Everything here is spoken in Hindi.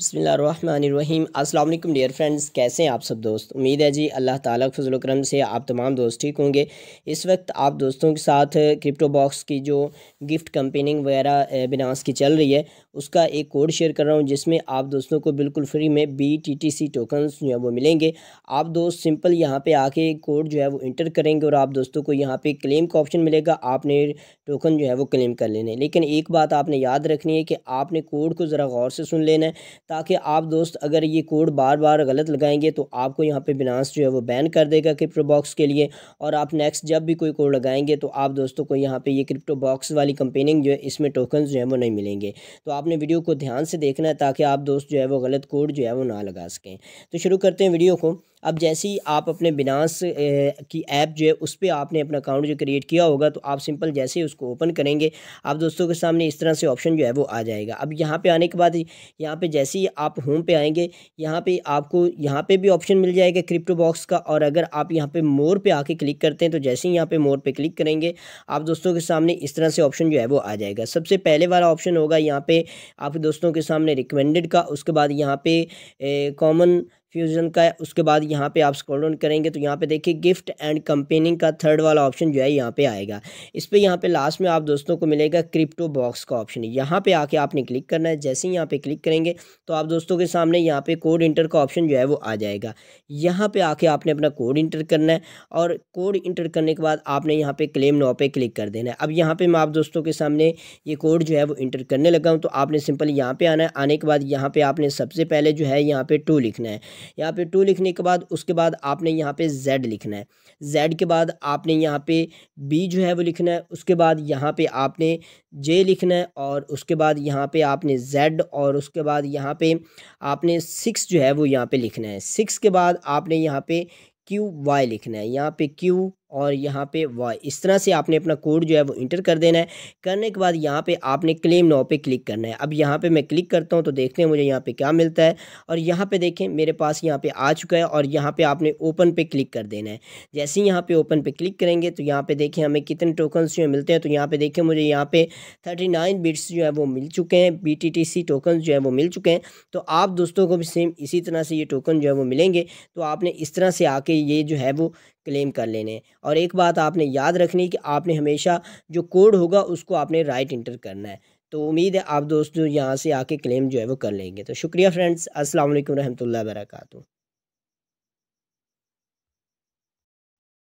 बसमीम अस्सलाम डियर फ्रेंड्स कैसे हैं आप सब दोस्त उम्मीद है जी अल्लाह ताला फजल करम से आप तमाम दोस्त ठीक होंगे इस वक्त आप दोस्तों के साथ क्रिप्टो बॉक्स की जो गिफ्ट कंपेनिंग वगैरह बिनास की चल रही है उसका एक कोड शेयर कर रहा हूँ जिसमें आप दोस्तों को बिल्कुल फ्री में B T T C tokens जो है वो मिलेंगे आप दोस्त सिंपल यहाँ पर आके कोड जो है वो इंटर करेंगे और आप दोस्तों को यहाँ पर क्लेम का ऑप्शन मिलेगा आपने टोकन जो है वो क्लेम कर लेने लेकिन एक बात आपने याद रखनी है कि आपने कोड को ज़रा गौर से सुन लेना है ताकि आप दोस्त अगर ये कोड बार बार गलत लगाएंगे तो आपको यहाँ पे बिनास जो है वो बैन कर देगा क्रिप्टो बॉक्स के लिए और आप नेक्स्ट जब भी कोई कोड लगाएंगे तो आप दोस्तों को यहाँ पे ये क्रिप्टो बॉक्स वाली कंपेनिंग जो है इसमें टोकन जो है वो नहीं मिलेंगे तो आपने वीडियो को ध्यान से देखना है ताकि आप दोस्त जो है वो गलत कोड जो है वो ना लगा सकें तो शुरू करते हैं वीडियो को अब जैसे ही आप अपने बिनास की ऐप जो है उस पर आपने अपना अकाउंट जो क्रिएट किया होगा तो आप सिंपल जैसे ही उसको ओपन करेंगे आप दोस्तों के सामने इस तरह से ऑप्शन जो है वो आ जाएगा अब यहाँ पे आने के बाद यहाँ पे जैसे ही आप होम पे आएंगे यहाँ पे आपको यहाँ पे भी ऑप्शन मिल जाएगा क्रिप्टो बॉक्स का और अगर आप यहाँ पे मोर पर आके क्लिक करते हैं तो जैसे ही यहाँ पे मोर पर क्लिक करेंगे आप दोस्तों के सामने इस तरह से ऑप्शन जो है वो आ जाएगा सबसे पहले वाला ऑप्शन होगा यहाँ पे आप दोस्तों के सामने रिकमेंडेड का उसके बाद यहाँ पे कॉमन फ्यूज़न का है उसके बाद यहाँ पे आप स्क्रॉल डाउन करेंगे तो यहाँ पे देखिए गिफ्ट एंड कंपेनिंग का थर्ड वाला ऑप्शन जो है यहाँ पे आएगा इस पर यहाँ पे लास्ट में आप दोस्तों को मिलेगा क्रिप्टो बॉक्स का ऑप्शन यहाँ पे आके आपने क्लिक करना है जैसे ही यहाँ पे क्लिक करेंगे तो आप दोस्तों के सामने यहाँ पे कोड इंटर का ऑप्शन जो है वो आ जाएगा यहाँ पर आके आपने अपना कोड इंटर करना है और कोड इंटर करने के बाद आपने यहाँ पर क्लेम नाव पर क्लिक कर देना है अब यहाँ पर मैं आप दोस्तों के सामने ये कोड जो है वो इंटर करने लगा हूँ तो आपने सिंपल यहाँ पर आना है आने के बाद यहाँ पर आपने सबसे पहले जो है यहाँ पर टू लिखना है यहाँ पे टू लिखने के बाद उसके बाद आपने यहाँ पे जेड लिखना है जेड के बाद आपने यहाँ पे बी जो है वो लिखना है उसके बाद यहाँ पे आपने जे लिखना है और उसके बाद यहाँ पे आपने जेड और उसके बाद यहाँ पे आपने सिक्स जो है वो यहाँ पे लिखना है सिक्स के बाद आपने यहाँ पे क्यू वाई लिखना है यहाँ पे क्यू और यहाँ पे वाई इस तरह से आपने अपना कोड जो है वो इंटर कर देना है करने के बाद यहाँ पे आपने क्लेम नाव पे क्लिक करना है अब यहाँ पे मैं क्लिक करता हूँ तो देखते हैं मुझे यहाँ पे क्या मिलता है और यहाँ पे देखें मेरे पास यहाँ पे आ चुका है और यहाँ पे आपने ओपन पे क्लिक कर देना है जैसे ही यहाँ पर ओपन पे क्लिक करेंगे तो यहाँ पर देखें हमें कितने टोकन्स जो है मिलते हैं तो यहाँ पर देखें मुझे यहाँ पर थर्टी नाइन बिट्स जो है वो मिल चुके हैं B T T C token जो है वो मिल चुके हैं तो आप दोस्तों को भी सेम इसी तरह से ये टोकन जो है वो मिलेंगे तो आपने इस तरह से आके ये जो है वो क्लेम कर लेने और एक बात आपने याद रखनी कि आपने हमेशा जो कोड होगा उसको आपने राइट इंटर करना है तो उम्मीद है आप दोस्तों यहाँ से आके क्लेम जो है वो कर लेंगे तो शुक्रिया फ्रेंड्स अस्सलाम वालेकुम रहमतुल्लाहि